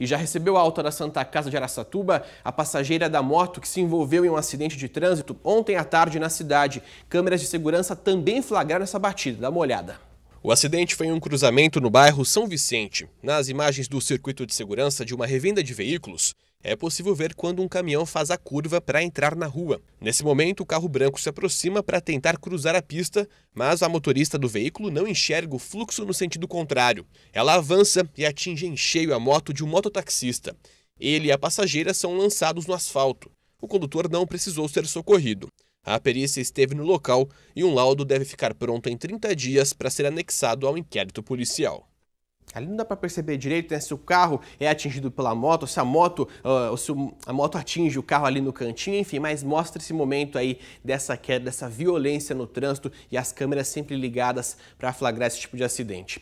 e já recebeu alta da Santa Casa de Araçatuba a passageira da moto que se envolveu em um acidente de trânsito ontem à tarde na cidade. Câmeras de segurança também flagraram essa batida. Dá uma olhada. O acidente foi em um cruzamento no bairro São Vicente. Nas imagens do circuito de segurança de uma revenda de veículos, é possível ver quando um caminhão faz a curva para entrar na rua. Nesse momento, o carro branco se aproxima para tentar cruzar a pista, mas a motorista do veículo não enxerga o fluxo no sentido contrário. Ela avança e atinge em cheio a moto de um mototaxista. Ele e a passageira são lançados no asfalto. O condutor não precisou ser socorrido. A perícia esteve no local e um laudo deve ficar pronto em 30 dias para ser anexado ao inquérito policial. Ali não dá para perceber direito né, se o carro é atingido pela moto, se a moto, uh, se a moto atinge o carro ali no cantinho, enfim, mas mostra esse momento aí dessa queda, dessa violência no trânsito e as câmeras sempre ligadas para flagrar esse tipo de acidente.